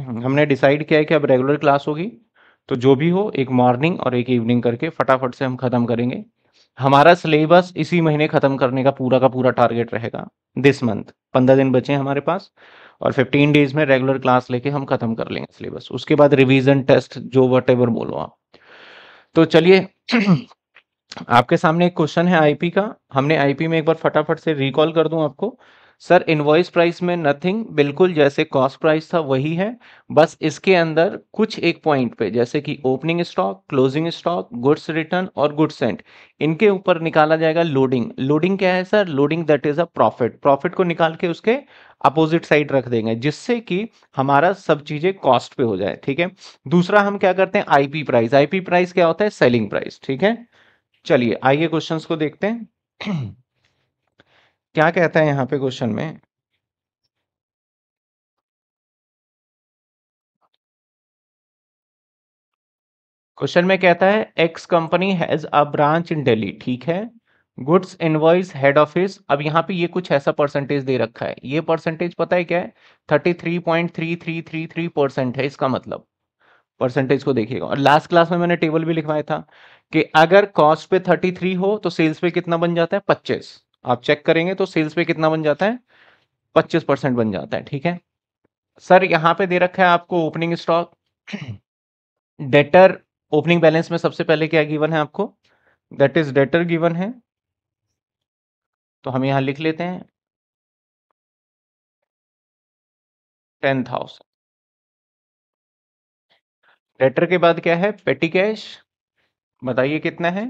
हम्म, हमने डिसाइड किया है कि अब रेगुलर क्लास होगी तो जो भी हो एक मॉर्निंग और एक इवनिंग करके फटाफट से हम ख़त्म करेंगे हमारा सिलेबस इसी महीने ख़त्म करने का पूरा का पूरा टारगेट रहेगा दिस मंथ पंद्रह दिन बचे हैं हमारे पास और फिफ्टीन डेज में रेगुलर क्लास लेके हम ख़त्म कर लेंगे सिलेबस उसके बाद रिवीजन टेस्ट जो वट एवर बोलो आप तो चलिए आपके सामने एक क्वेश्चन है आईपी का हमने आईपी में एक बार फटाफट से रिकॉल कर दूं आपको सर इन्वॉइस प्राइस में नथिंग बिल्कुल जैसे कॉस्ट प्राइस था वही है बस इसके अंदर कुछ एक पॉइंट पे जैसे कि opening stock closing stock goods return और गुड्स सेंट इनके ऊपर निकाला जाएगा लोडिंग लोडिंग क्या है sir loading that is a profit profit को निकाल के उसके अपोजिट साइड रख देंगे जिससे कि हमारा सब चीजें कॉस्ट पे हो जाए ठीक है दूसरा हम क्या करते हैं आईपी प्राइस आईपी प्राइस क्या होता है सेलिंग प्राइस ठीक है चलिए आइए क्वेश्चंस को देखते हैं क्या कहता है यहाँ पे क्वेश्चन में? क्वेश्चन में कहता है X company has a branch in Delhi ठीक है गुड्स इनवॉइस हेड ऑफिस अब यहाँ पे ये कुछ ऐसा परसेंटेज दे रखा है ये परसेंटेज पता है क्या है thirty three point three three three three percent है इसका मतलब परसेंटेज को देखिएगा और लास्ट क्लास में मैंने टेबल भी लिखवाया था कि अगर कॉस्ट पे थर्टी थ्री हो तो सेल्स पे कितना बन जाता है पच्चीस आप चेक करेंगे तो सेल्स पे कितना बन जाता है पच्चीस परसेंट बन जाता है ठीक है सर यहाँ पे दे रखा है आपको opening stock debtor opening balance में सबसे पहले क्या गिवन है आपको दैट इज डेटर गिवन है तो हम यहां लिख लेते हैं टेन थाउजेंड डेटर के बाद क्या है पेटी कैश बताइए कितना है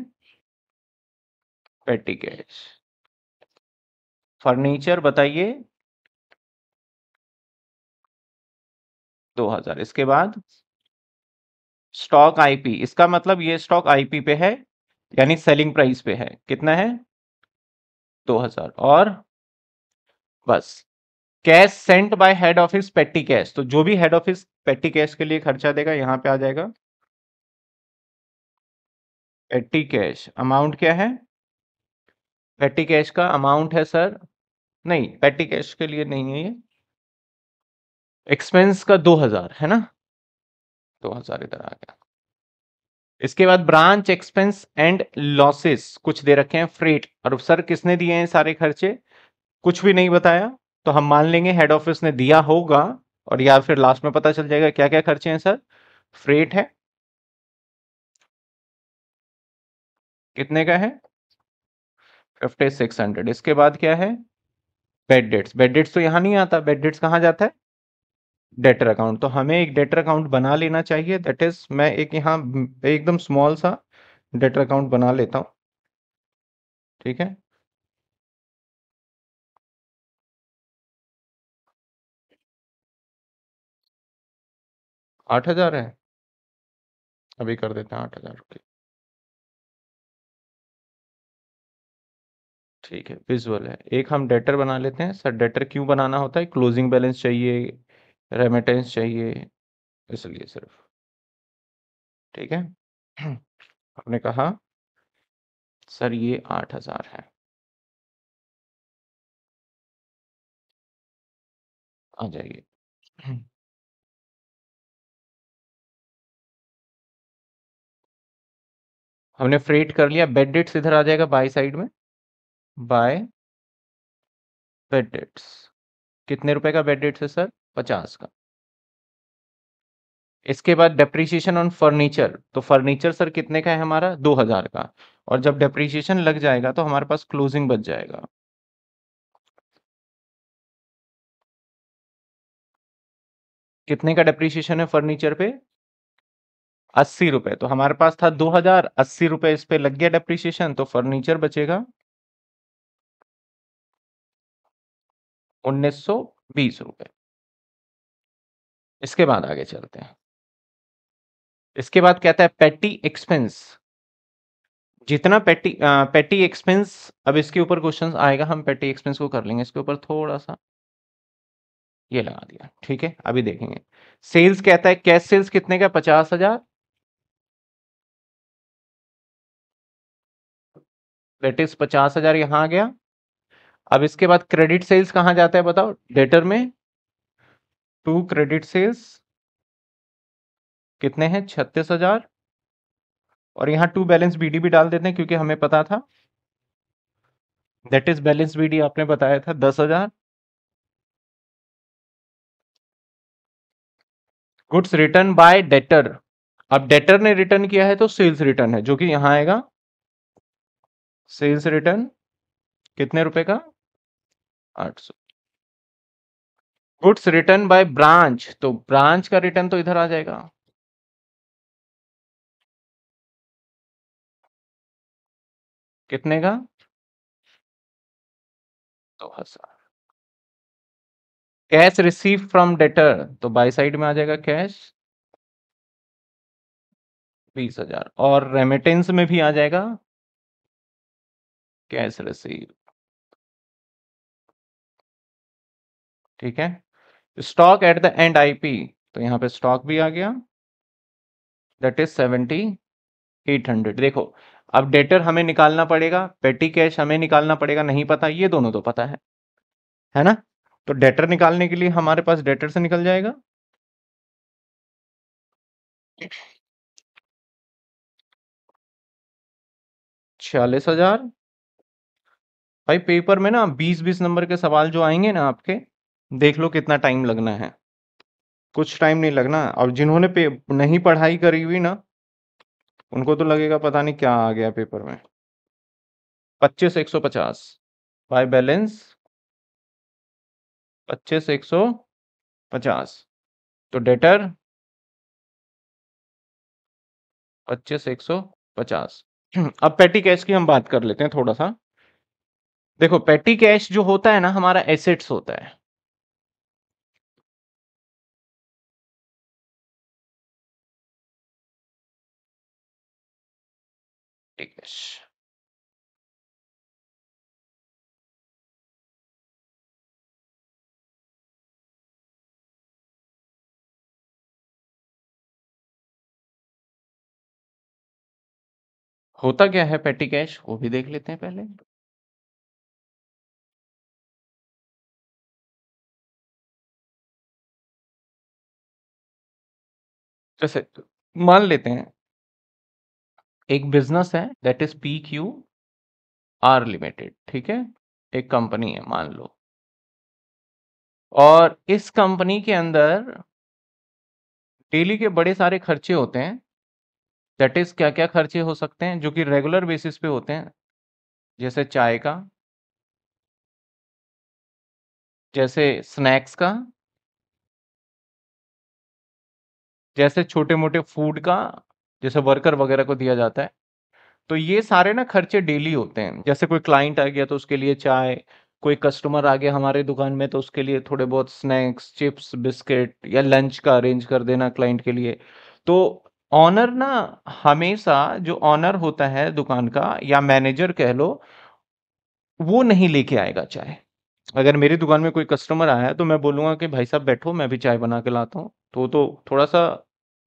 पेटी कैश फर्नीचर बताइए 2000 इसके बाद स्टॉक आईपी इसका मतलब ये स्टॉक आईपी पे है यानी सेलिंग प्राइस पे है कितना है 2000 और बस cash sent by head office petty cash तो जो भी हेड ऑफिस पेटी कैश के लिए खर्चा देगा यहां पे आ जाएगा पेट्टी कैश अमाउंट क्या है पेट्टी कैश का अमाउंट है सर नहीं पैटी कैश के लिए नहीं है ये एक्सपेंस का दो हजार है ना दो हजार इधर आ गया इसके बाद ब्रांच एक्सपेंस एंड लॉसेस कुछ दे रखे हैं फ्रेट और सर किसने दिए हैं सारे खर्चे कुछ भी नहीं बताया तो हम मान लेंगे हेड ऑफिस ने दिया होगा और या फिर लास्ट में पता चल जाएगा क्या क्या खर्चे हैं सर फ्रेट है कितने का है फिफ्टी सिक्स हंड्रेड इसके बाद क्या है बेड डेट्स बेड डेट्स तो यहाँ नहीं आता बेड डेट्स कहाँ जाता है डेटर अकाउंट तो हमें एक डेटर अकाउंट बना लेना चाहिए दैट इज मैं एक यहाँ एकदम स्मॉल सा डेटर अकाउंट बना लेता हूँ ठीक है आठ हजार है अभी कर देते हैं आठ हजार रुपये ठीक है विजुअल है एक हम डेटर बना लेते हैं सर डेटर क्यों बनाना होता है क्लोजिंग बैलेंस चाहिए रेमिटेंस चाहिए इसलिए सिर्फ ठीक है आपने कहा सर ये आठ हजार है आ जाइए हमने फ्रेट कर लिया बेड डेट्स इधर आ जाएगा बाई साइड में बाय बेड डेट्स कितने रुपए का बेड डेट्स है सर पचास का इसके बाद डेप्रिसिएशन ऑन फर्नीचर तो फर्नीचर सर कितने का है हमारा दो हजार का और जब डेप्रिसिएशन लग जाएगा तो हमारे पास क्लोजिंग बच जाएगा कितने का डेप्रिसिएशन है फर्नीचर पे अस्सी रुपए तो हमारे पास था दो हजार अस्सी रुपए इस पे लग गया डेप्रिसिएशन तो फर्नीचर बचेगा उन्नीस सौ इसके बाद आगे चलते हैं इसके बाद कहता है पेटी एक्सपेंस जितना पेटी आ, पेटी एक्सपेंस अब इसके ऊपर क्वेश्चन आएगा हम पेटी एक्सपेंस को कर लेंगे इसके ऊपर थोड़ा सा ये लगा दिया ठीक है अभी देखेंगे सेल्स कहता है कैश सेल्स कितने का पचास हजार लेटेस्ट पचास हजार यहां आ गया अब इसके बाद क्रेडिट सेल्स कहाँ जाता है बताओ डेटर में टू क्रेडिट सेल्स कितने हैं छत्तीस हजार और यहाँ टू बैलेंस बीडी भी डाल देते हैं क्योंकि हमें पता था दैट इज बैलेंस बीडी आपने बताया था दस हजार गुड्स रिटर्न बाय डेटर अब डेटर ने रिटर्न किया है तो सेल्स रिटर्न है जो कि यहां आएगा सेल्स रिटर्न कितने रुपए का आठ सौ गुड्स रिटर्न बाय ब्रांच तो ब्रांच का रिटर्न तो इधर आ जाएगा कितने का दो तो हजार कैश रिसीव फ्रॉम डेटर तो बाई साइड में आ जाएगा कैश बीस हजार और रेमिटेंस में भी आ जाएगा कैश रिसीव ठीक है stock at the end IP तो यहां पे स्टॉक भी आ गया that is seventy eight hundred देखो अब डेटर हमें निकालना पड़ेगा पेटी कैश हमें निकालना पड़ेगा नहीं पता ये दोनों तो पता है है ना तो डेटर निकालने के लिए हमारे पास डेटर से निकल जाएगा छियालीस हजार भाई पेपर में ना बीस बीस नंबर के सवाल जो आएंगे ना आपके देख लो कितना टाइम लगना है कुछ टाइम नहीं लगना और जिन्होंने नहीं पढ़ाई करी हुई ना उनको तो लगेगा पता नहीं क्या आ गया पेपर में पच्चीस एक सौ पचास बाय बैलेंस पच्चीस एक सौ पचास तो डेटर पच्चीस एक सौ पचास अब पेटी कैश की हम बात कर लेते हैं थोड़ा सा देखो पेटी कैश जो होता है ना हमारा एसेट्स होता है take this. होता क्या है पेटी कैश? वो भी देख लेते हैं पहले। जैसे मान लेते हैं एक बिजनेस है that is P Q R limited ठीक है एक कंपनी है मान लो और इस कंपनी के अंदर डेली के बड़े सारे खर्चे होते हैं दैट इज क्या क्या खर्चे हो सकते हैं जो कि रेगुलर बेसिस पे होते हैं जैसे चाय का जैसे स्नैक्स का जैसे छोटे मोटे फूड का जैसे वर्कर वगैरह को दिया जाता है तो ये सारे ना खर्चे डेली होते हैं जैसे कोई क्लाइंट आ गया तो उसके लिए चाय कोई कस्टमर आ गया हमारे दुकान में तो उसके लिए थोड़े बहुत स्नैक्स चिप्स बिस्किट या लंच का अरेंज कर देना क्लाइंट के लिए तो ऑनर ना हमेशा जो ऑनर होता है दुकान का या मैनेजर कह लो वो नहीं लेके आएगा चाय अगर मेरी दुकान में कोई कस्टमर आया तो मैं बोलूँगा कि भाई साहब बैठो मैं भी चाय बना के लाता हूँ तो तो थोड़ा सा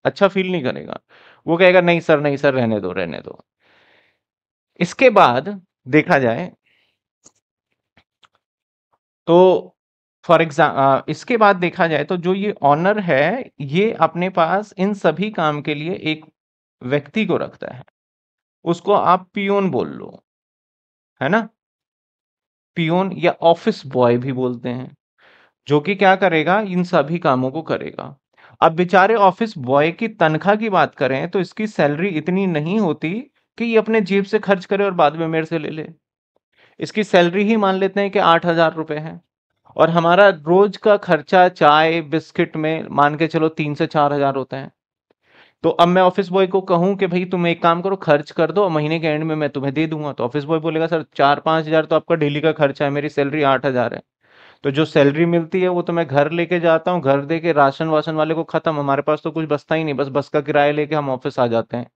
अच्छा फील नहीं करेगा वो कहेगा नहीं सर नहीं सर रहने दो रहने दो इसके बाद देखा जाए तो फॉर एग्जाम इसके बाद देखा जाए तो जो ये ऑनर है ये अपने पास इन सभी काम के लिए एक व्यक्ति को रखता है उसको आप पियोन बोल लो है ना पियोन या ऑफिस बॉय भी बोलते हैं जो कि क्या करेगा इन सभी कामों को करेगा अब बेचारे ऑफिस बॉय की तनख्वाह की बात करें तो इसकी सैलरी इतनी नहीं होती कि ये अपने जेब से खर्च करे और बाद में मेरे से ले ले इसकी सैलरी ही मान लेते हैं कि आठ हजार रुपये है और हमारा रोज का खर्चा चाय बिस्किट में मान के चलो तीन से चार हजार होते हैं तो अब मैं ऑफिस बॉय को कहूं कि भाई तुम एक काम करो खर्च कर दो महीने के एंड में मैं तुम्हें दे दूंगा तो ऑफिस बॉय बोलेगा सर चार पांच हजार तो आपका डेली का खर्चा है मेरी सैलरी आठ हजार है तो जो सैलरी मिलती है वो तो मैं घर लेके जाता हूँ घर दे के राशन वाशन वाले को खत्म हमारे पास तो कुछ बसता ही नहीं बस बस का किराया लेके हम ऑफिस आ जाते हैं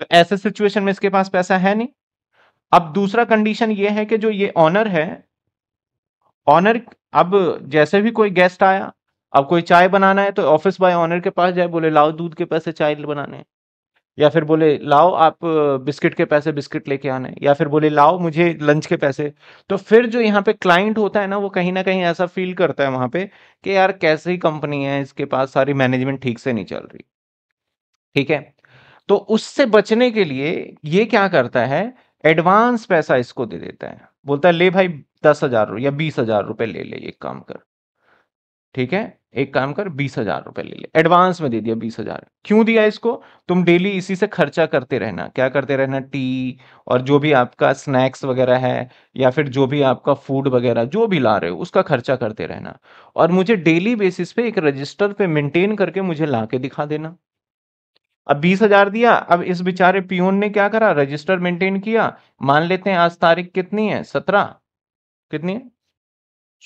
तो ऐसे सिचुएशन में इसके पास पैसा है नहीं अब दूसरा कंडीशन ये है कि जो ये ऑनर है ऑनर अब जैसे भी कोई गेस्ट आया अब कोई चाय बनाना है तो ऑफिस बाय ऑनर के पास जाए बोले लाओ दूध के पैसे चाय बनाने या फिर बोले लाओ आप बिस्किट के पैसे बिस्किट लेके आने या फिर बोले लाओ मुझे लंच के पैसे तो फिर जो यहाँ पे क्लाइंट होता है ना वो कहीं ना कहीं ऐसा फील करता है वहां पे कि यार कैसी कंपनी है इसके पास सारी मैनेजमेंट ठीक से नहीं चल रही ठीक है तो उससे बचने के लिए ये क्या करता है एडवांस पैसा इसको दे देता है बोलता है ले भाई दस हजार या बीस हजार रुपए ले ले ये काम कर ठीक है एक काम कर बीस हजार रुपए ले ले एडवांस में दे दिया बीस हजार क्यों दिया इसको तुम डेली इसी से खर्चा करते रहना क्या करते रहना टी और जो भी आपका स्नैक्स वगैरह है या फिर जो भी आपका फूड वगैरह जो भी ला रहे हो उसका खर्चा करते रहना और मुझे डेली बेसिस पे एक रजिस्टर पे मेंटेन करके मुझे ला के दिखा देना अब बीस हजार दिया अब इस बेचारे पियोन ने क्या करा रजिस्टर मेंटेन किया मान लेते हैं आज तारीख कितनी है सत्रह कितनी है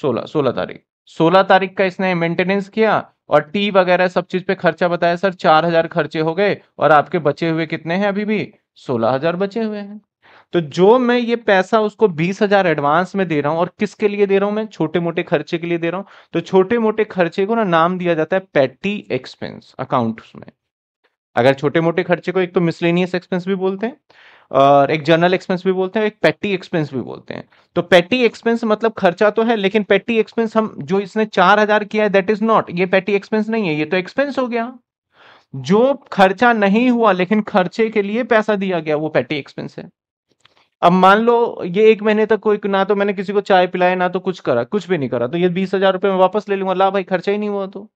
सोलह सोलह तारीख सोलह तारीख का इसने मेंटेनेंस किया और टी वगैरह सब चीज पे खर्चा बताया सर चार हजार खर्चे हो गए और आपके बचे हुए कितने हैं अभी भी सोलह हजार बचे हुए हैं तो जो मैं ये पैसा उसको बीस हजार एडवांस में दे रहा हूँ और किसके लिए दे रहा हूं मैं छोटे मोटे खर्चे के लिए दे रहा हूँ तो छोटे मोटे खर्चे को ना नाम दिया जाता है पैटी एक्सपेंस अकाउंट में अगर छोटे मोटे खर्चे को एक तो मिसलेनियस एक्सपेंस भी बोलते हैं और एक जर्नल एक्सपेंस भी बोलते हैं एक पेटी एक्सपेंस भी बोलते हैं तो पेटी एक्सपेंस मतलब खर्चा तो है लेकिन पेटी एक्सपेंस हम जो इसने चार हजार किया है दैट इज नॉट ये पेटी एक्सपेंस नहीं है ये तो एक्सपेंस हो गया जो खर्चा नहीं हुआ लेकिन खर्चे के लिए पैसा दिया गया वो पेटी एक्सपेंस है अब मान लो ये एक महीने तक कोई ना तो मैंने किसी को चाय पिलाया ना तो कुछ करा कुछ भी नहीं करा तो ये बीस हजार रुपये में वापस ले लूंगा ला भाई खर्चा ही नहीं हुआ तो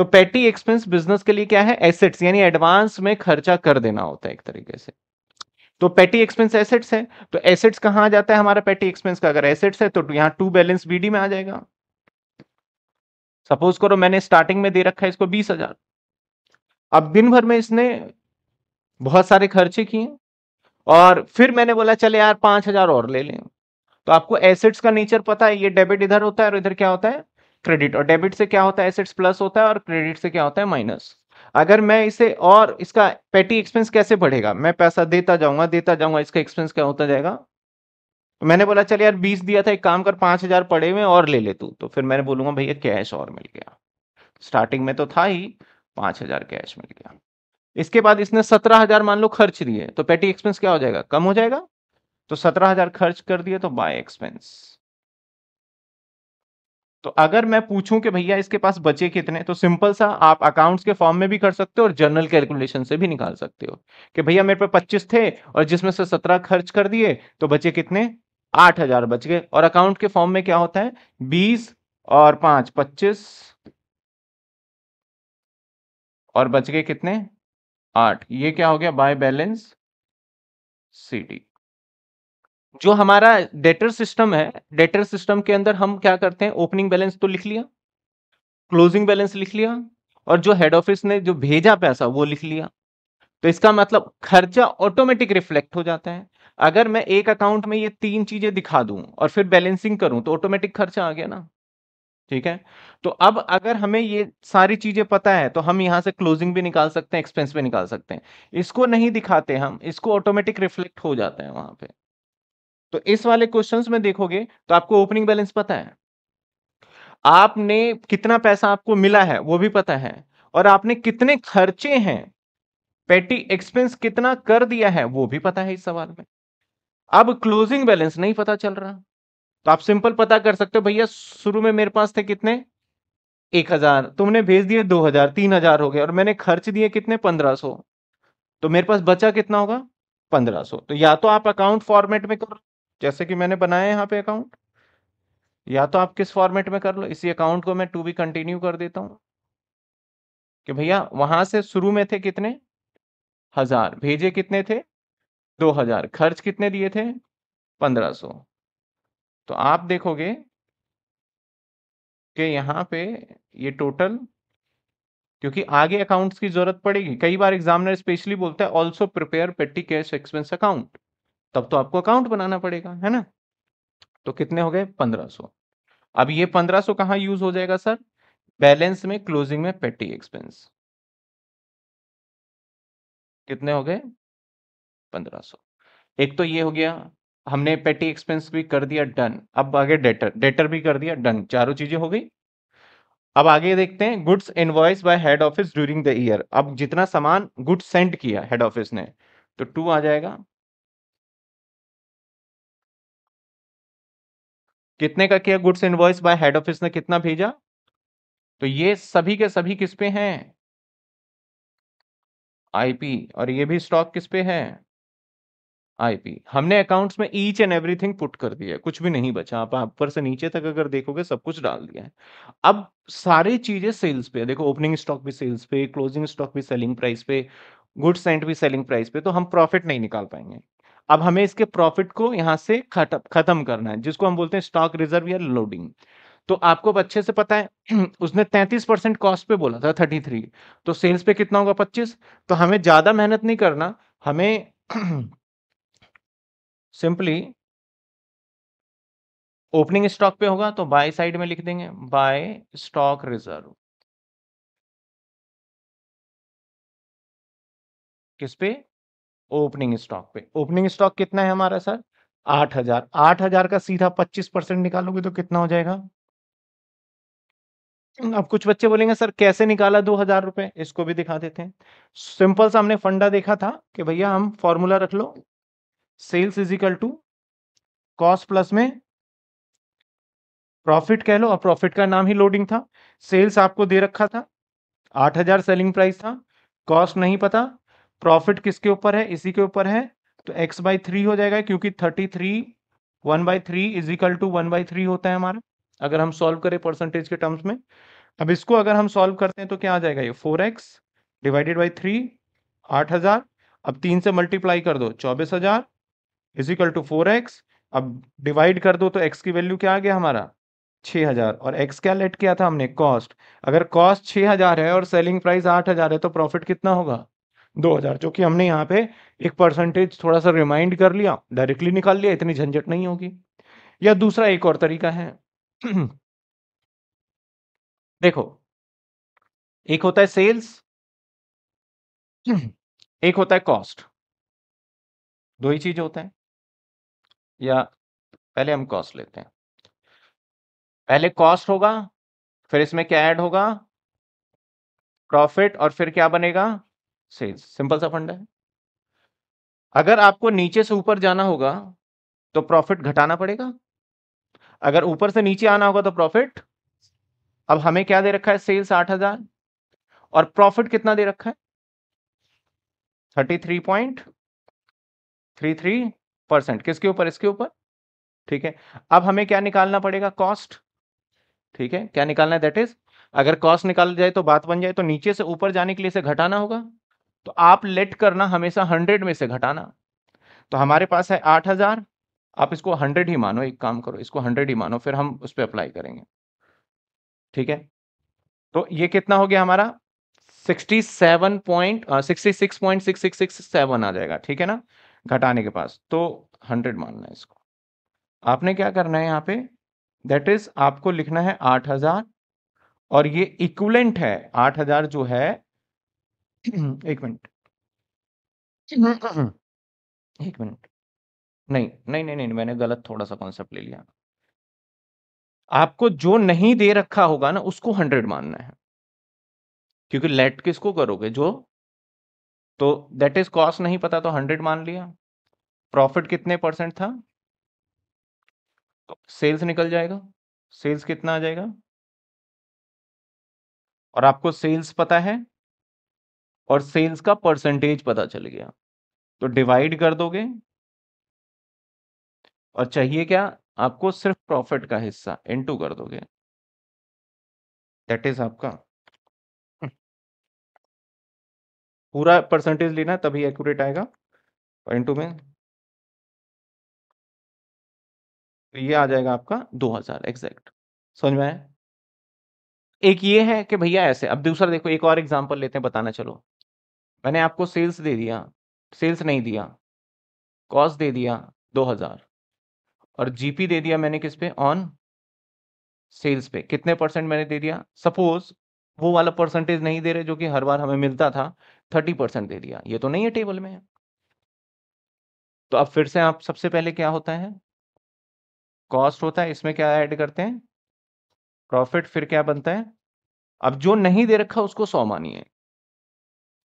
तो पेटी एक्सपेंस बिजनेस के लिए क्या है एसेट्स यानी एडवांस में खर्चा कर देना होता है एक तरीके से तो पेटी एक्सपेंस एसेट्स है तो एसेट्स कहां आ जाता है हमारा पेटी एक्सपेंस का अगर एसेट्स है तो यहाँ टू बैलेंस बीडी में आ जाएगा सपोज करो मैंने स्टार्टिंग में दे रखा है इसको बीस हजार अब दिन भर में इसने बहुत सारे खर्चे किए और फिर मैंने बोला चले यार पांच हजार और ले लें तो आपको एसेट्स का नेचर पता है ये डेबिट इधर होता है और इधर क्या होता है क्रेडिट और डेबिट से क्या होता है एसेट्स प्लस होता है और क्रेडिट से क्या होता है माइनस अगर मैं इसे और इसका पेटी एक्सपेंस कैसे बढ़ेगा मैं पैसा देता जाऊंगा देता जाऊंगा इसका एक्सपेंस क्या होता जाएगा मैंने बोला चल यार बीस दिया था एक काम कर पांच हजार पड़े हुए और ले ले तू तो फिर मैंने बोलूंगा भैया कैश और मिल गया स्टार्टिंग में तो था ही पांच हजार कैश मिल गया इसके बाद इसने सत्रह हजार मान लो खर्च दिए तो पेटी एक्सपेंस क्या हो जाएगा कम हो जाएगा तो सत्रह हजार खर्च कर दिए तो बाय एक्सपेंस तो अगर मैं पूछूं कि भैया इसके पास बचे कितने तो सिंपल सा आप अकाउंट्स के फॉर्म में भी कर सकते हो और जनरल कैलकुलेशन से भी निकाल सकते हो कि भैया मेरे पे पच्चीस थे और जिसमें से सत्रह खर्च कर दिए तो बचे कितने आठ हजार बच गए और अकाउंट के फॉर्म में क्या होता है बीस और पांच पच्चीस और बच गए कितने आठ ये क्या हो गया बाय बैलेंस सी डी जो हमारा डेटर सिस्टम है डेटर सिस्टम के अंदर हम क्या करते हैं ओपनिंग बैलेंस तो लिख लिया क्लोजिंग बैलेंस लिख लिया और जो हेड ऑफिस ने जो भेजा पैसा वो लिख लिया तो इसका मतलब खर्चा ऑटोमेटिक रिफ्लेक्ट हो जाता है अगर मैं एक अकाउंट में ये तीन चीजें दिखा दूं और फिर बैलेंसिंग करूं तो ऑटोमेटिक खर्चा आ गया ना ठीक है तो अब अगर हमें ये सारी चीजें पता है तो हम यहाँ से क्लोजिंग भी निकाल सकते हैं एक्सपेंस भी निकाल सकते हैं इसको नहीं दिखाते हम इसको ऑटोमेटिक रिफ्लेक्ट हो जाता है वहां पे तो इस वाले क्वेश्चंस में देखोगे तो आपको ओपनिंग बैलेंस पता है आपने कितना पैसा आपको मिला है वो भी पता है और आपने कितने खर्चे हैं पेटी एक्सपेंस कितना कर दिया है वो भी पता है इस सवाल में अब क्लोजिंग बैलेंस नहीं पता चल रहा तो आप सिंपल पता कर सकते हो भैया शुरू में मेरे पास थे कितने एक हजार तुमने भेज दिए दो हजार तीन हजार हो गए और मैंने खर्च दिए कितने पंद्रह सो तो मेरे पास बचा कितना होगा पंद्रह सो तो या तो आप अकाउंट फॉर्मेट में करो जैसे कि मैंने बनाया यहाँ पे अकाउंट या तो आप किस फॉर्मेट में कर लो इसी अकाउंट को मैं टू बी कंटिन्यू कर देता हूँ कि भैया वहां से शुरू में थे कितने हजार भेजे कितने थे दो हजार खर्च कितने दिए थे पंद्रह सो तो आप देखोगे कि यहाँ पे ये टोटल क्योंकि आगे अकाउंट्स की जरूरत पड़ेगी कई बार एग्जामिनर स्पेशली बोलता है also prepare petty cash expense account तब तो आपको अकाउंट बनाना पड़ेगा है ना तो कितने हो गए पंद्रह सो अब ये पंद्रह सो कहाँ यूज हो जाएगा सर बैलेंस में क्लोजिंग में पेटी एक्सपेंस कितने हो गए पंद्रह सो एक तो ये हो गया हमने पेटी एक्सपेंस भी कर दिया डन अब आगे डेटर डेटर भी कर दिया डन चारों चीजें हो गई अब आगे देखते हैं goods invoice by head office during the year अब जितना सामान गुड्स सेंड किया हेड ऑफिस ने तो टू आ जाएगा कितने का किया goods invoice by head office ने कितना भेजा तो ये सभी के सभी किस पे हैं आईपी और ये भी स्टॉक किस पे है आईपी हमने अकाउंट्स में ईच एंड एवरीथिंग पुट कर दिया है कुछ भी नहीं बचा आप ऊपर से नीचे तक अगर देखोगे सब कुछ डाल दिया है अब सारी चीजें सेल्स पे देखो ओपनिंग स्टॉक भी सेल्स पे क्लोजिंग स्टॉक भी सेलिंग प्राइस पे गुड्स एंड भी सेलिंग प्राइस पे तो हम प्रॉफिट नहीं निकाल पाएंगे अब हमें इसके प्रॉफिट को यहाँ से खत्म करना है जिसको हम बोलते हैं स्टॉक रिजर्व या लोडिंग तो आपको अच्छे से पता है उसने 33 परसेंट कॉस्ट पे बोला था 33 तो सेल्स पे कितना होगा 25 तो हमें ज्यादा मेहनत नहीं करना हमें सिंपली ओपनिंग स्टॉक पे होगा तो बाय साइड में लिख देंगे बाय स्टॉक रिजर्व किस पे ओपनिंग स्टॉक पे ओपनिंग स्टॉक कितना है हमारा सर आठ हजार आठ हजार का सीधा पच्चीस परसेंट निकालोगे तो कितना हो जाएगा अब कुछ बच्चे बोलेंगे सर कैसे निकाला दो हजार रुपए इसको भी दिखा देते हैं सिंपल सा हमने फंडा देखा था कि भैया हम फॉर्मूला रख लो sales equal to cost plus में प्रॉफिट कह लो और प्रॉफिट का नाम ही लोडिंग था सेल्स आपको दे रखा था आठ हजार सेलिंग प्राइस था कॉस्ट नहीं पता प्रॉफिट किसके ऊपर है इसी के ऊपर है तो एक्स बाई थ्री हो जाएगा क्योंकि thirty three one by three is equal to one by three होता है हमारा अगर हम सॉल्व करें परसेंटेज के टर्म्स में अब इसको अगर हम सॉल्व करते हैं तो क्या आ जाएगा ये four X divided by three आठ हजार अब तीन से मल्टीप्लाई कर दो चौबीस हजार इजिकल टू फोर एक्स अब डिवाइड कर दो तो एक्स की वैल्यू क्या आ गया हमारा छः हजार और एक्स क्या लेट किया था हमने कॉस्ट अगर कॉस्ट छः हजार है और सेलिंग प्राइस आठ हजार है तो प्रॉफिट कितना होगा 2000 जो कि हमने यहाँ पे एक परसेंटेज थोड़ा सा रिमाइंड कर लिया डायरेक्टली निकाल लिया इतनी झंझट नहीं होगी या दूसरा एक और तरीका है देखो एक होता है सेल्स एक होता है कॉस्ट दो ही चीज होता है या पहले हम कॉस्ट लेते हैं पहले कॉस्ट होगा फिर इसमें क्या ऐड होगा प्रॉफिट और फिर क्या बनेगा सेल्स सिंपल सा फंडा है अगर आपको नीचे से ऊपर जाना होगा तो प्रॉफिट घटाना पड़ेगा अगर ऊपर से नीचे आना होगा तो प्रॉफिट अब हमें क्या दे रखा है सेल्स आठ हजार और प्रॉफिट कितना दे रखा है thirty three point three three percent किसके ऊपर इसके ऊपर ठीक है अब हमें क्या निकालना पड़ेगा कॉस्ट ठीक है क्या निकालना है दैट इज अगर कॉस्ट निकाल जाए तो बात बन जाए तो नीचे से ऊपर जाने के लिए इसे घटाना होगा तो आप लेट करना हमेशा हंड्रेड में से घटाना तो हमारे पास है आठ हजार आप इसको हंड्रेड ही मानो एक काम करो इसको हंड्रेड ही मानो फिर हम उस पर अप्लाई करेंगे ठीक है तो ये कितना हो गया हमारा sixty seven point sixty six point six six six seven आ जाएगा ठीक है ना घटाने के पास तो हंड्रेड मानना है इसको आपने क्या करना है यहाँ पे दैट इज आपको लिखना है आठ हजार और ये इक्वलेंट है आठ हजार जो है एक मिनट एक मिनट नहीं नहीं नहीं नहीं मैंने गलत थोड़ा सा कॉन्सेप्ट ले लिया आपको जो नहीं दे रखा होगा ना उसको हंड्रेड मानना है क्योंकि लेट किसको करोगे जो तो दैट इज कॉस्ट नहीं पता तो हंड्रेड मान लिया प्रॉफिट कितने परसेंट था सेल्स निकल जाएगा सेल्स कितना आ जाएगा और आपको सेल्स पता है और सेल्स का परसेंटेज पता चल गया तो डिवाइड कर दोगे और चाहिए क्या आपको सिर्फ प्रॉफिट का हिस्सा इनटू कर दोगे दैट इज आपका पूरा परसेंटेज लेना तभी एक्यूरेट आएगा और इनटू में तो ये आ जाएगा आपका 2000 एग्जैक्ट समझ में एक ये है कि भैया ऐसे अब दूसरा देखो एक और एग्जांपल लेते हैं बताना चलो मैंने आपको सेल्स दे दिया सेल्स नहीं दिया कॉस्ट दे दिया दो हज़ार और जीपी दे दिया मैंने किस पे ऑन सेल्स पे कितने परसेंट मैंने दे दिया सपोज वो वाला परसेंटेज नहीं दे रहे जो कि हर बार हमें मिलता था थर्टी परसेंट दे दिया ये तो नहीं है टेबल में तो अब फिर से आप सबसे पहले क्या होता है कॉस्ट होता है इसमें क्या ऐड करते हैं प्रॉफिट फिर क्या बनता है अब जो नहीं दे रखा उसको सौ मानिए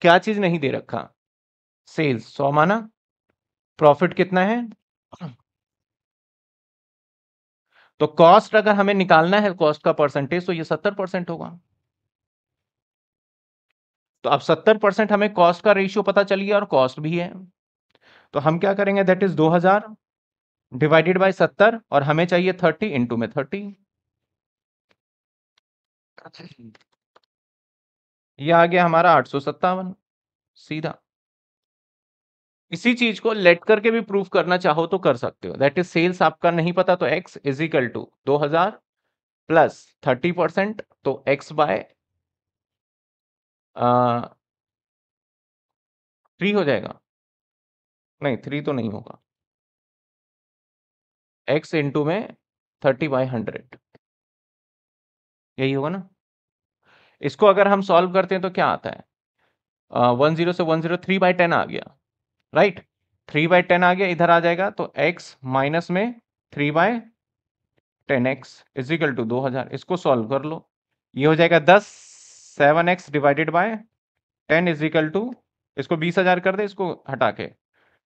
क्या चीज नहीं दे रखा सेल्स सौ माना प्रॉफिट कितना है तो कॉस्ट अगर हमें निकालना है कॉस्ट का परसेंटेज तो ये सत्तर परसेंट होगा तो अब सत्तर परसेंट हमें कॉस्ट का रेशियो पता चल गया और कॉस्ट भी है तो हम क्या करेंगे दैट इज दो हजार डिवाइडेड बाय सत्तर और हमें चाहिए थर्टी इंटू में थर्टी यह आ गया हमारा आठ सीधा इसी चीज को लेट करके भी प्रूफ करना चाहो तो कर सकते हो दैट इज सेल्स आपका नहीं पता तो एक्स इज इक्वल टू दो हजार प्लस थर्टी परसेंट तो एक्स बाय थ्री हो जाएगा नहीं थ्री तो नहीं होगा एक्स इंटू में थर्टी बाय हंड्रेड यही होगा ना इसको अगर हम सॉल्व करते हैं तो क्या आता है वन जीरो से one zero three by ten आ गया राइट थ्री बाई टेन आ गया इधर आ जाएगा तो एक्स माइनस में three by ten X equal to दो हजार इसको सॉल्व कर लो ये हो जाएगा दस seven X divided by ten equal to इसको बीस हजार कर दे इसको हटा के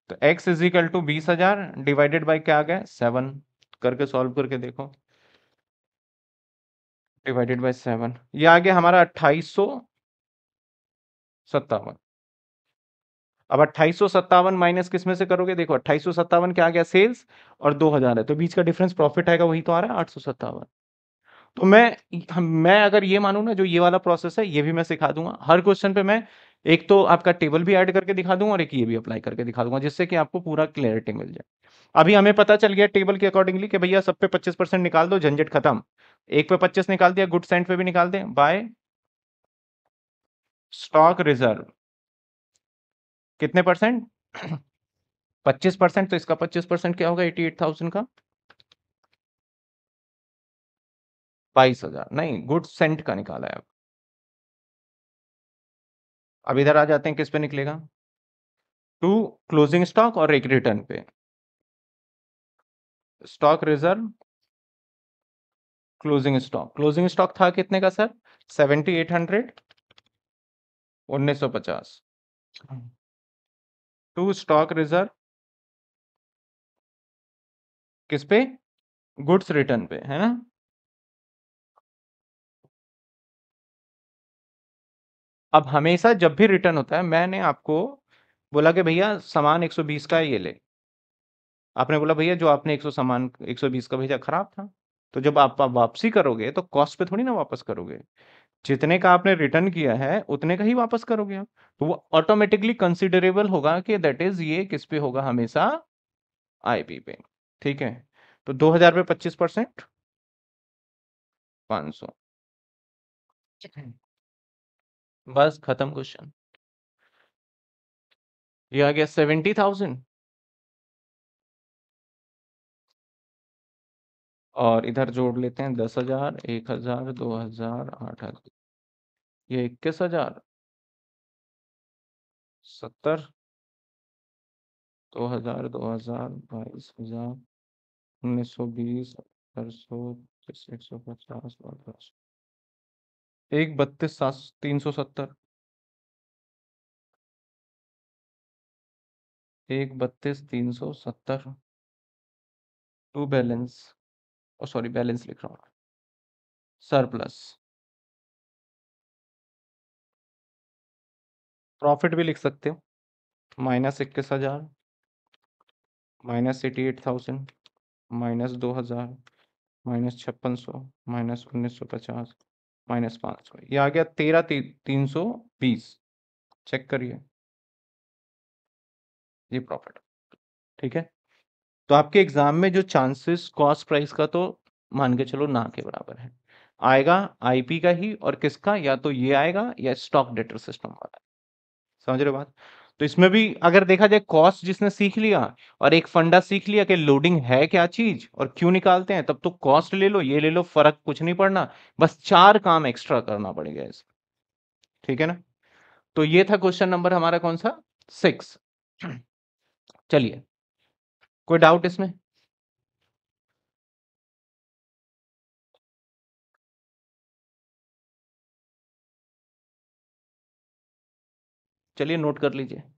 तो एक्स इजिकल टू बीस हजार डिवाइडेड बाई क्या आ गया सेवन करके सॉल्व करके देखो डिवाइडेड बाय सेवन ये आ गया हमारा अट्ठाईस सौ सत्तावन अब अट्ठाईस सौ सत्तावन माइनस किस में से करोगे देखो अट्ठाईस सौ सत्तावन क्या आ गया सेल्स और दो हजार है तो बीच का डिफरेंस प्रॉफिट आएगा वही तो आ रहा है आठ सौ सत्तावन तो मैं मैं अगर ये मानू ना जो ये वाला प्रोसेस है ये भी मैं सिखा दूंगा हर क्वेश्चन पे मैं एक तो आपका टेबल भी ऐड करके दिखा दूंगा और एक ये भी अप्लाई करके दिखा दूंगा जिससे कि आपको पूरा क्लियरिटी मिल जाए अभी हमें पता चल गया टेबल के अकॉर्डिंगली कि भैया सब पे 25 परसेंट निकाल दो झंझट खत्म एक पे पच्चीस निकाल दिया गुड सेंट पे भी निकाल दें बाय स्टॉक रिजर्व कितने परसेंट पच्चीस परसेंट तो इसका पच्चीस परसेंट क्या होगा एटी एट थाउजेंड का बाईस हजार नहीं गुड सेंट का निकाला है अब अब इधर आ जाते हैं किस पे निकलेगा टू क्लोजिंग स्टॉक और एक रिटर्न पे stock reserve closing stock closing stock था कितने का सर सेवेंटी एट हंड्रेड उन्नीस सौ पचास टू स्टॉक रिजर्व किस पे गुड्स रिटर्न पे है ना अब हमेशा जब भी रिटर्न होता है मैंने आपको बोला कि भैया सामान 120 का ये ले आपने बोला भैया जो आपने 100 सामान 120 का भेजा खराब था तो जब आप वापसी करोगे तो कॉस्ट पे थोड़ी ना वापस करोगे जितने का आपने रिटर्न किया है उतने का ही वापस करोगे आप तो वो ऑटोमेटिकली कंसिडरेबल होगा कि दैट इज ये किस पे होगा हमेशा आईपी पे ठीक है तो दो हजार पे पच्चीस परसेंट पांच सौ बस खत्म क्वेश्चन ये आ गया सेवेंटी थाउजेंड और इधर जोड़ लेते हैं दस हजार एक हजार दो हजार आठ हजार ये इक्कीस हजार सत्तर दो हजार दो हजार बाईस हजार उन्नीस सौ बीस अठारह सौ एक सौ पचास अठारह सौ एक बत्तीस सात तीन सौ सत्तर एक बत्तीस तीन सौ सत्तर टू बैलेंस और सॉरी बैलेंस लिख रहा हूँ सरप्लस प्रॉफिट भी लिख सकते हो माइनस इक्कीस हजार minus eighty eight thousand minus दो हजार माइनस छप्पन सौ माइनस उन्नीस सौ पचास माइनस पाँच सौ ये आ गया तेरह ती, तीन सौ बीस चेक करिए ये प्रॉफिट ठीक है तो आपके एग्जाम में जो चांसेस कॉस्ट प्राइस का तो मान के चलो ना के बराबर है आएगा आईपी का ही और किसका या तो ये आएगा या स्टॉक डेटर सिस्टम वाला समझ रहे बात तो इसमें भी अगर देखा जाए कॉस्ट जिसने सीख लिया और एक फंडा सीख लिया कि लोडिंग है क्या चीज और क्यों निकालते हैं तब तो कॉस्ट ले लो ये ले लो फर्क कुछ नहीं पड़ना बस चार काम एक्स्ट्रा करना पड़ेगा इस ठीक है ना तो ये था क्वेश्चन नंबर हमारा कौन सा सिक्स चलिए कोई डाउट इसमें चलिए नोट कर लीजिए